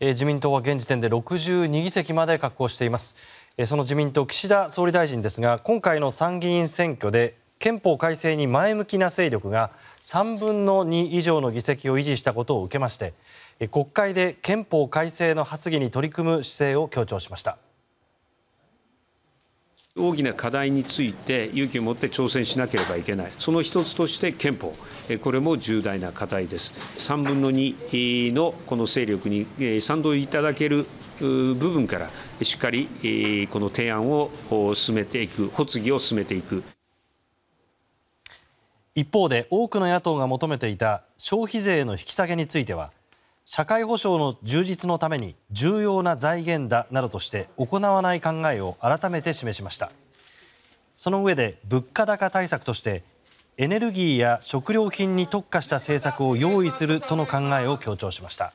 自民党は現時点で62議席まで確保していますその自民党、岸田総理大臣ですが今回の参議院選挙で憲法改正に前向きな勢力が3分の2以上の議席を維持したことを受けまして国会で憲法改正の発議に取り組む姿勢を強調しました。大きな課題について勇気を持って挑戦しなければいけない、その一つとして憲法、これも重大な課題です。3分の2のこの勢力に賛同いただける部分からしっかりこの提案を進めていく、発議を進めていく。一方で多くの野党が求めていた消費税の引き下げについては社会保障の充実のために重要な財源だなどとして行わない考えを改めて示しましたその上で物価高対策としてエネルギーや食料品に特化した政策を用意するとの考えを強調しました。